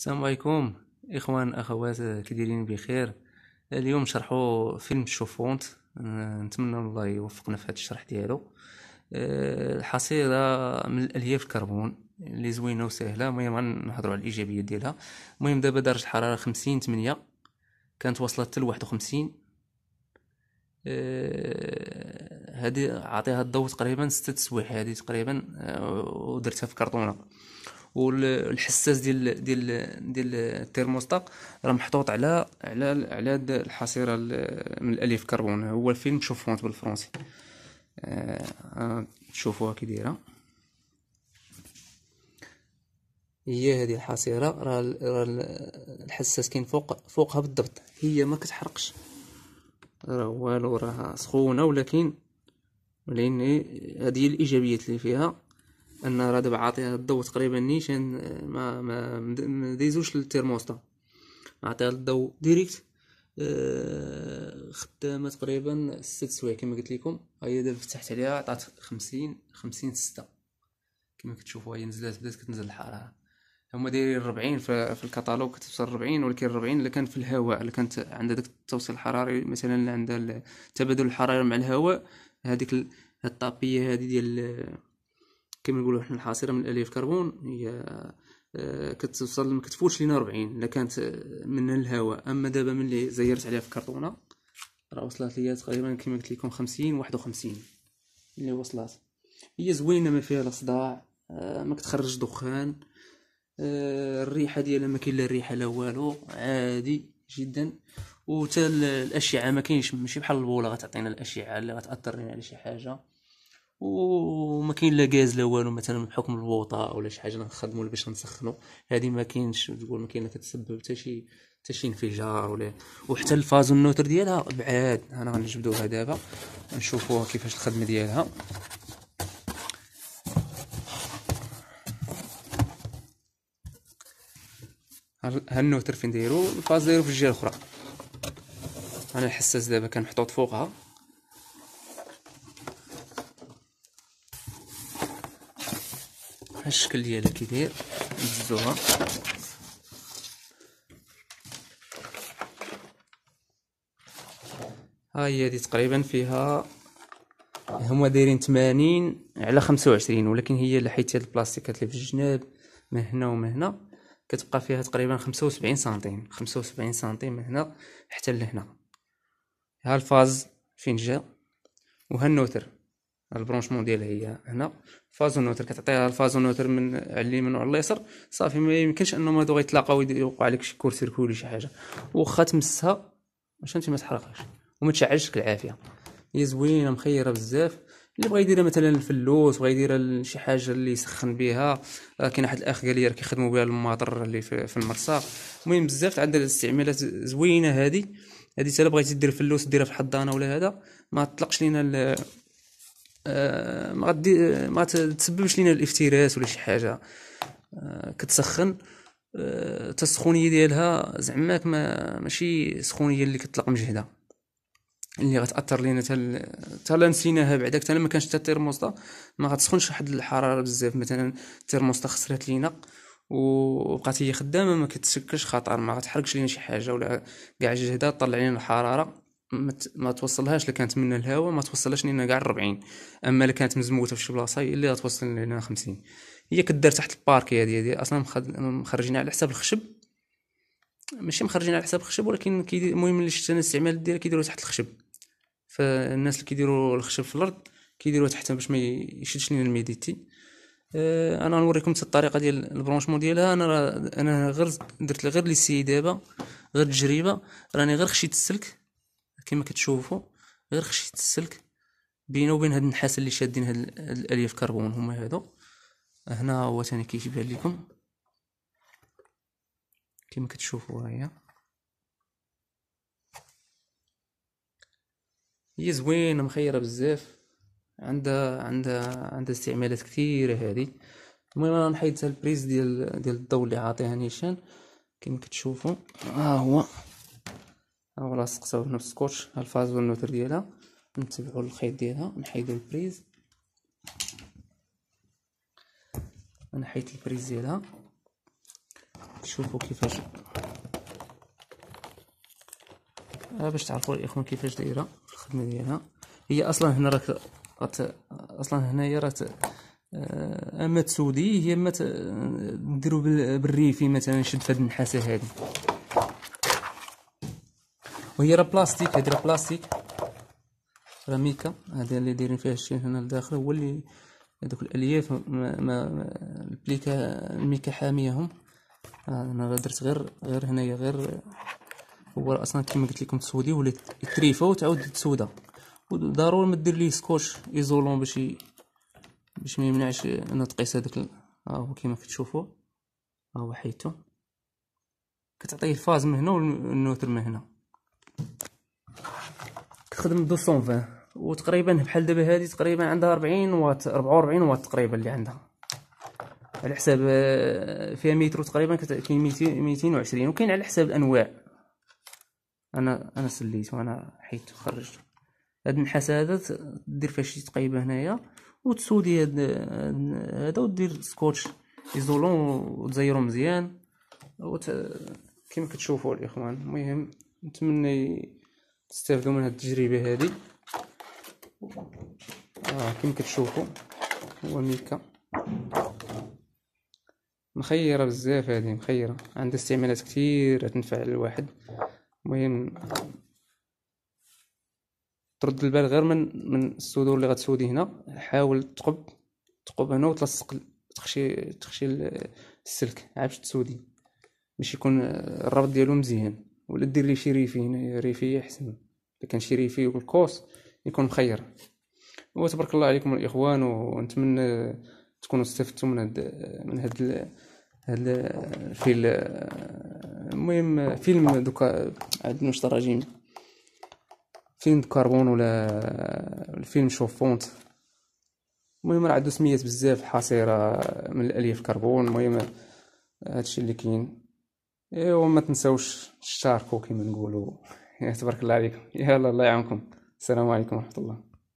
السلام عليكم اخوان اخوات كديرين بخير اليوم نشرحوا فيلم شوفونت نتمنى الله يوفقنا في هذا الشرح ديالو أه، الحصيله من الالياف الكربون اللي زوينه وسهله المهم غنهضروا على الايجابيه ديالها المهم دابا درجه الحراره 50 8 كانت وصلت حتى ل 51 هذه عطيها الضوء تقريبا ستة سوايع هذه تقريبا أه، ودرتها في كرتونه والحساس ديال ديال ديال الترموستات راه محطوط على على على هاد الحصيره من الاليف كربون هو الفيلم شوفونت بالفرنسي آه، آه، تشوفوها كي دايره هي هذه الحصيره راه الحساس كاين فوق فوقها بالضبط هي ما كتحرقش راه والو راه سخونه ولكن لان هذه الايجابيات اللي فيها ان راه دابا عاطيها الضو تقريبا نيشان ما ما مديزوش للترموستا عطيها الضو ديريكت آه، خدامه تقريبا 6 سوايع كما قلت لكم هي دابا فتحت عليها عطات 50 50 6 كما كتشوفوا هي نزلات بدات كتنزل الحراره هما دايرين 40 في الكتالوج كتوصل 40 ولكن 40 الا كان في الهواء الا كانت عند داك التوصيل الحراري مثلا عند التبادل الحراري مع الهواء هذيك الطابيه هذه ديال كما نقولوا حنا الحاصره من الالياف كربون هي آه، كتوصل ما كتفوتش لينا 40 الا كانت آه، من الهواء اما دابا ملي زيرت عليها في كرتونه راه وصلت ليا تقريبا كما قلت لكم 50 51 اللي وصلت هي زوينه ما فيها لا صداع آه، ما كتخرج دخان الريحه ديالها ما كاين لا ريحه لا والو عادي جدا وتال الاشعه ما كاينش ماشي بحال البوله غتعطينا الاشعه اللي غتاثر لنا على شي حاجه وما كاين لا غاز لا والو مثلا بحكم الوطا ولا شي حاجه نخدموا باش نسخنوا هذه ما كاينش تقول ما كاين كتسبب حتى شي حتى شي انفجار ولا وحتى الفاز النوتر ديالها بعاد انا غنجبدوها دابا نشوفوها كيفاش الخدمه ديالها ها النوتر فين دايرو الفاز دايرو في الجهه الاخرى انا الحساس دابا محطوط فوقها ها الشكل ديالها كي داير ندزوها ها هي هادي تقريبا فيها هما دايرين 80 على 25 ولكن هي اللي حيت هاد البلاستيكات اللي في الجناب من هنا ومن هنا كتبقى فيها تقريبا 75 سنتيم 75 سنتيم من هنا حتى لهنا ها الفاز فين جا وها النوتر البرونشمون ديالها هي هنا فازو نوتر كتعطيها الفازو نوتر من على اليمين وعلى اليسار صافي ما يمكنش انهم هادو غيتلاقاو يوقع لك شي كور ولا شي حاجه واخا تمسها باش انت ما تحرقهاش وما تشعلش لك العافيه هي زوينه مخيره بزاف اللي بغا يديرها مثلا الفلوس بغا يديرها شي حاجه اللي يسخن بها آه، كاين واحد الاخ قال لي راه كيخدموا بها الماطر اللي في المرسى المهم بزاف عندها الاستعمالات زوينه هذه هذه حتى بغيتي دير فلوس ديرها في الحضانه ولا هذا ما تطلقش لينا آه، ما غادي ما تسببش لينا الافتراس ولا شي حاجه آه، كتسخن آه السخونيه ديالها زعماك ما ماشي سخونيه اللي كتطلق مجهده اللي غتاثر لينا حتى حتى نسيناها بعداك حتى ما كانش حتى الترموسطا ما غتسخنش واحد الحراره بزاف مثلا الترموسطا خسرات لينا وبقات هي خدامه ما كتسكرش خطر ما غتحرقش لينا شي حاجه ولا كاع جهده طلع لينا الحراره ما توصلهاش اللي كانت من الهواء ما توصلهاش لينا كاع 40 اما اللي كانت مزموته في شي بلاصه هي اللي توصل لينا 50 هي كدار تحت الباركي هذه هذه اصلا مخرجين على حساب الخشب ماشي مخرجين على حساب الخشب ولكن المهم اللي شفت انا الاستعمال ديالها كيديروا تحت الخشب فالناس اللي كيديروا الخشب في الارض كيديروا تحت باش ما يشدش لينا الميديتي آه، انا نوريكم الطريقه ديال البرونشمون ديالها انا انا غير درت غير لي سي دابا غير تجربه راني غير خشيت السلك كما كتشوفوا غير خشيت السلك بينه وبين هاد النحاس اللي شادين هاد الالياف كربون هما هادو هنا هو ثاني كيبان لكم كما كتشوفوا هي هي زوينه مخيره بزاف عندها عندها عندها استعمالات كثيره هذه المهم انا نحيد البريز ديال ديال الضو اللي عاطيها نيشان كما كتشوفوا ها آه هو اولا نسقساو هنا بالسكوتش الفاز والنوتر ديالها نتبعو الخيط ديالها نحيدو البريز نحيت البريز ديالها شوفوا كيفاش آه، باش تعرفوا الاخوان كيفاش دايره الخدمه ديالها هي اصلا هنا راك اصلا هنايا راه اما تسودي هي اما تديرو بالريفي مثلا نشد فهاد النحاسه هادي وهي راه بلاستيك هادي راه بلاستيك راه ميكا هادي اللي دايرين فيها الشين هنا لداخل هو اللي هذوك الالياف ما, ما البليكا الميكا حاميهم انا درت غير غير هنايا غير هو اصلا كما قلت لكم تسودي ولا تريفا وتعاود تسودا وضروري ما دير ليه سكوتش ايزولون باش باش ما يمنعش انه تقيس هذاك ها هو كما كتشوفوا ها هو حيتو كتعطيه الفاز من هنا والنوتر من هنا تخدم 220 وتقريبا بحال دابا هادي تقريبا عندها 40 واط 44 واط تقريبا اللي عندها على حساب آه، فيها مترو تقريبا كاين 220 وكاين على حساب الانواع انا انا سليت وانا حيت خرجت هاد النحاس هذا دير فيها شي تقيبه هنايا وتسودي هاد هذا ودير سكوتش ايزولون وتزيرو مزيان وت... كما كتشوفوا الاخوان المهم نتمنى تستافدوا من هاد التجربه هادي آه كما كتشوفوا هو ميكا مخيره بزاف هذه مخيره عندها استعمالات كثيره تنفع الواحد المهم ترد البال غير من من الصدور اللي غتسودي هنا حاول تقب تقب هنا وتلصق تخشي تخشي السلك عاد تسودي باش يكون آه، الربط ديالو مزيان ولا دير لي شي ريفي هنا ريفي احسن الا كان شي ريفي والكوس يكون مخير وتبارك الله عليكم الاخوان ونتمنى تكونوا استفدتوا من هاد من هاد هاد الفيل المهم فيلم دوكا عندنا شي تراجيم فيلم كربون ولا الفيلم شوفونت المهم راه عندو سميات بزاف حصيره من الالياف كربون المهم هادشي اللي كاين ايوا ما تنساوش تشاركوا كيما نقولوا تبارك الله عليكم يلا الله يعاونكم السلام عليكم ورحمه الله